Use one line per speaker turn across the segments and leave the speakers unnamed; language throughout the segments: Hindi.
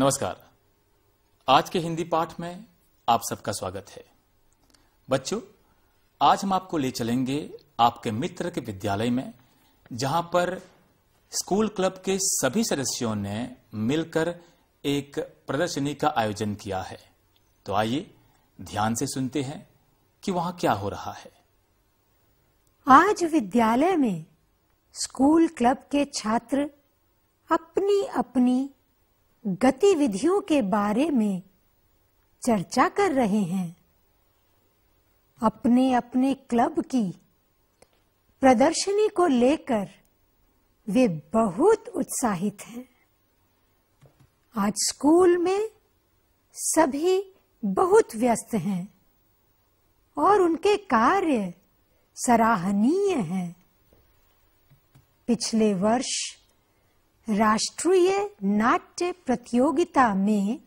नमस्कार आज के हिंदी पाठ में आप सबका स्वागत है बच्चों आज हम आपको ले चलेंगे आपके मित्र के विद्यालय में जहां पर स्कूल क्लब के सभी सदस्यों ने मिलकर एक प्रदर्शनी का आयोजन किया है तो आइए ध्यान से सुनते हैं कि वहां क्या हो रहा है
आज विद्यालय में स्कूल क्लब के छात्र अपनी अपनी गतिविधियों के बारे में चर्चा कर रहे हैं अपने अपने क्लब की प्रदर्शनी को लेकर वे बहुत उत्साहित हैं आज स्कूल में सभी बहुत व्यस्त हैं और उनके कार्य सराहनीय हैं पिछले वर्ष राष्ट्रीय नाट्य प्रतियोगिता में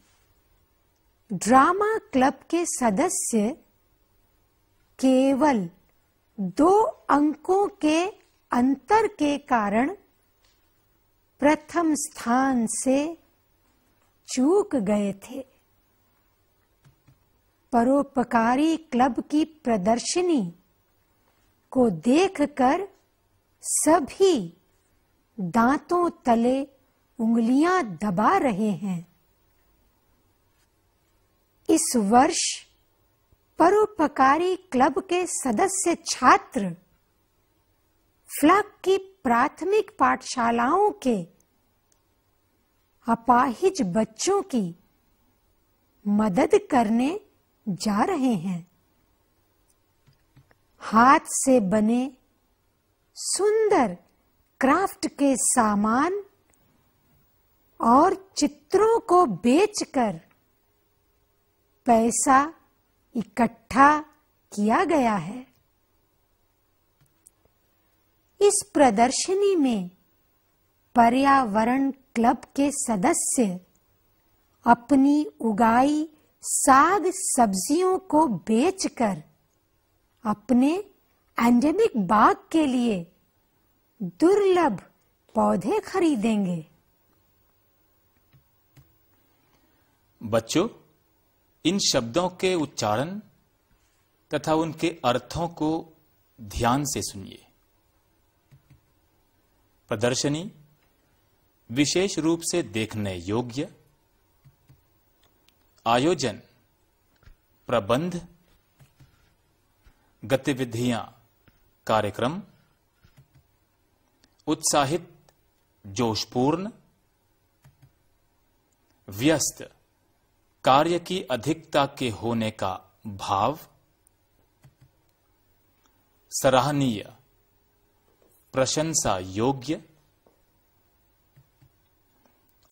ड्रामा क्लब के सदस्य केवल दो अंकों के अंतर के कारण प्रथम स्थान से चूक गए थे परोपकारी क्लब की प्रदर्शनी को देखकर सभी दांतों तले उंगलियां दबा रहे हैं इस वर्ष परोपकारी क्लब के सदस्य छात्र फ्लक की प्राथमिक पाठशालाओं के अपाहिज बच्चों की मदद करने जा रहे हैं हाथ से बने सुंदर क्राफ्ट के सामान और चित्रों को बेचकर पैसा इकट्ठा किया गया है इस प्रदर्शनी में पर्यावरण क्लब के सदस्य अपनी उगाई साग सब्जियों को बेचकर अपने एंडेमिक बाग के लिए दुर्लभ पौधे खरीदेंगे
बच्चों इन शब्दों के उच्चारण तथा उनके अर्थों को ध्यान से सुनिए प्रदर्शनी विशेष रूप से देखने योग्य आयोजन प्रबंध गतिविधियां कार्यक्रम उत्साहित जोशपूर्ण व्यस्त कार्य की अधिकता के होने का भाव सराहनीय प्रशंसा योग्य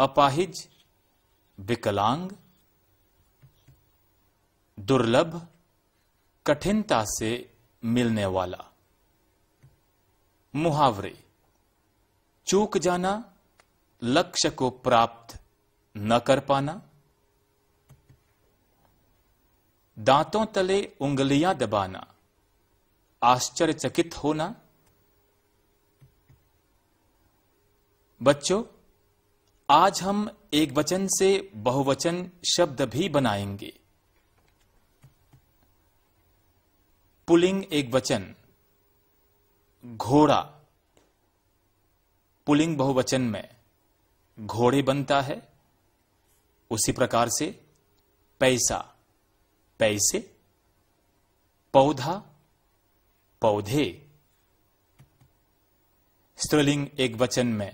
अपाहिज विकलांग दुर्लभ कठिनता से मिलने वाला मुहावरे चूक जाना लक्ष्य को प्राप्त न कर पाना दांतों तले उंगलियां दबाना आश्चर्यचकित होना बच्चों आज हम एक वचन से बहुवचन शब्द भी बनाएंगे पुलिंग एक वचन घोड़ा पुलिंग बहुवचन में घोड़े बनता है उसी प्रकार से पैसा पैसे पौधा पौधे स्त्रीलिंग एक वचन में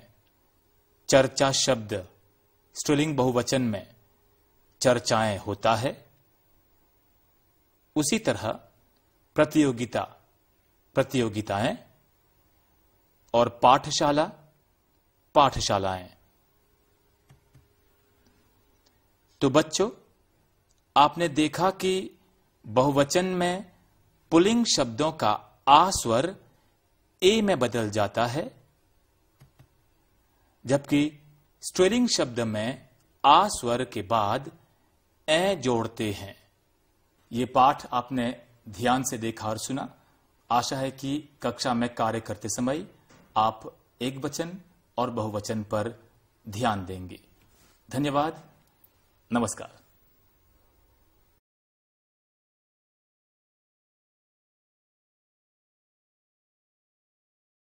चर्चा शब्द स्त्रीलिंग बहुवचन में चर्चाएं होता है उसी तरह प्रतियोगिता प्रतियोगिताएं और पाठशाला पाठशालाएं तो बच्चों आपने देखा कि बहुवचन में पुलिंग शब्दों का आ स्वर ए में बदल जाता है जबकि स्ट्रेलिंग शब्द में आ स्वर के बाद ए जोड़ते हैं ये पाठ आपने ध्यान से देखा और सुना आशा है कि कक्षा में कार्य करते समय आप एक वचन और बहुवचन पर ध्यान देंगे धन्यवाद नमस्कार